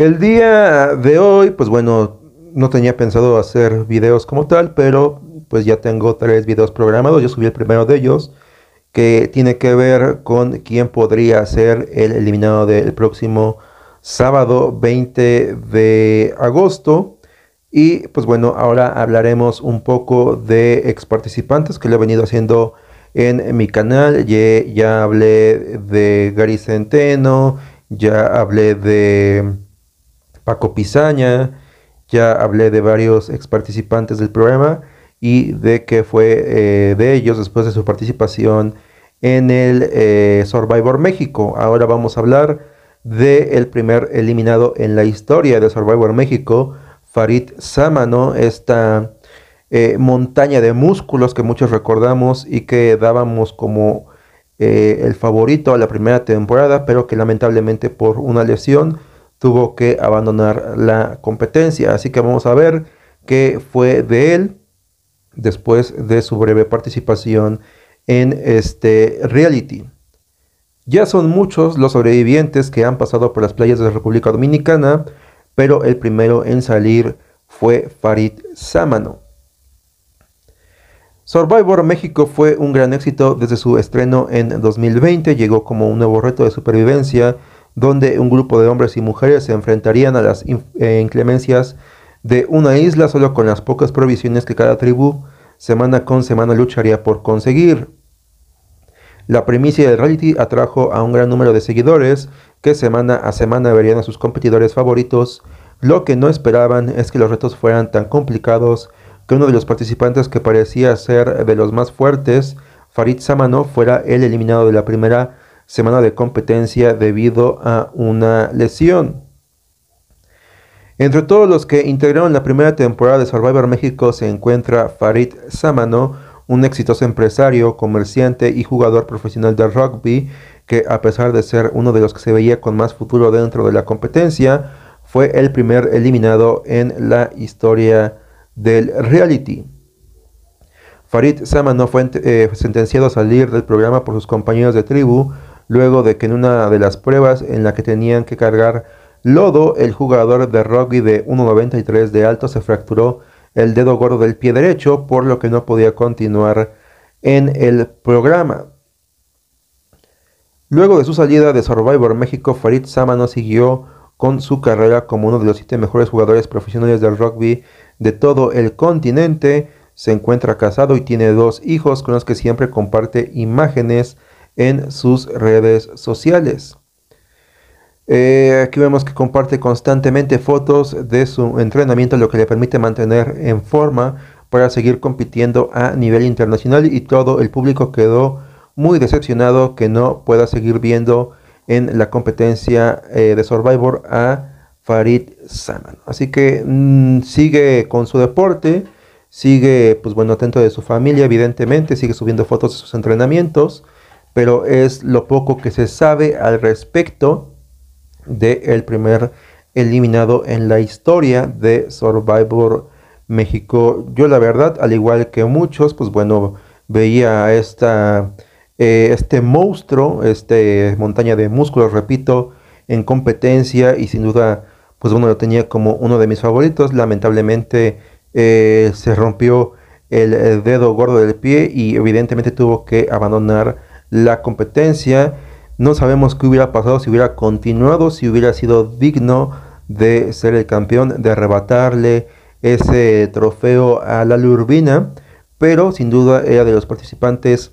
El día de hoy, pues bueno, no tenía pensado hacer videos como tal, pero pues ya tengo tres videos programados. Yo subí el primero de ellos, que tiene que ver con quién podría ser el eliminado del próximo sábado 20 de agosto. Y pues bueno, ahora hablaremos un poco de ex participantes que lo he venido haciendo en mi canal. Ya, ya hablé de Gary Centeno, ya hablé de Paco Pizaña, ya hablé de varios ex participantes del programa y de que fue eh, de ellos después de su participación en el eh, Survivor México. Ahora vamos a hablar del el primer eliminado en la historia de Survivor México, Farid Sámano, esta eh, montaña de músculos que muchos recordamos y que dábamos como el favorito a la primera temporada, pero que lamentablemente por una lesión tuvo que abandonar la competencia. Así que vamos a ver qué fue de él después de su breve participación en este reality. Ya son muchos los sobrevivientes que han pasado por las playas de la República Dominicana, pero el primero en salir fue Farid Sámano. Survivor México fue un gran éxito desde su estreno en 2020, llegó como un nuevo reto de supervivencia donde un grupo de hombres y mujeres se enfrentarían a las eh, inclemencias de una isla solo con las pocas provisiones que cada tribu semana con semana lucharía por conseguir. La primicia del reality atrajo a un gran número de seguidores que semana a semana verían a sus competidores favoritos. Lo que no esperaban es que los retos fueran tan complicados que uno de los participantes que parecía ser de los más fuertes, Farid Samano, fuera el eliminado de la primera semana de competencia debido a una lesión. Entre todos los que integraron la primera temporada de Survivor México se encuentra Farid Samano, un exitoso empresario, comerciante y jugador profesional de rugby, que a pesar de ser uno de los que se veía con más futuro dentro de la competencia, fue el primer eliminado en la historia del reality. Farid Samano eh, fue sentenciado a salir del programa por sus compañeros de tribu, luego de que en una de las pruebas en la que tenían que cargar lodo, el jugador de rugby de 1,93 de alto se fracturó el dedo gordo del pie derecho, por lo que no podía continuar en el programa. Luego de su salida de Survivor México, Farid Samano siguió con su carrera como uno de los siete mejores jugadores profesionales del rugby de todo el continente. Se encuentra casado y tiene dos hijos con los que siempre comparte imágenes en sus redes sociales. Eh, aquí vemos que comparte constantemente fotos de su entrenamiento, lo que le permite mantener en forma para seguir compitiendo a nivel internacional y todo el público quedó muy decepcionado que no pueda seguir viendo en la competencia eh, de Survivor a Farid Saman. Así que mm, sigue con su deporte, sigue pues bueno atento de su familia evidentemente, sigue subiendo fotos de sus entrenamientos pero es lo poco que se sabe al respecto del el primer eliminado en la historia de Survivor México. Yo la verdad, al igual que muchos, pues bueno, veía esta, eh, este monstruo, este montaña de músculos, repito, en competencia y sin duda, pues bueno, lo tenía como uno de mis favoritos. Lamentablemente eh, se rompió el eh, dedo gordo del pie y evidentemente tuvo que abandonar la competencia. No sabemos qué hubiera pasado si hubiera continuado, si hubiera sido digno de ser el campeón, de arrebatarle ese trofeo a la Lurbina pero sin duda era de los participantes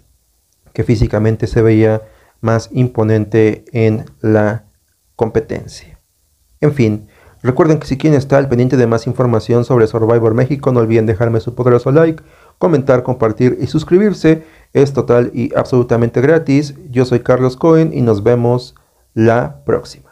que físicamente se veía más imponente en la competencia. En fin, recuerden que si quieren estar al pendiente de más información sobre Survivor México, no olviden dejarme su poderoso like, comentar, compartir y suscribirse. Es total y absolutamente gratis. Yo soy Carlos Cohen y nos vemos la próxima.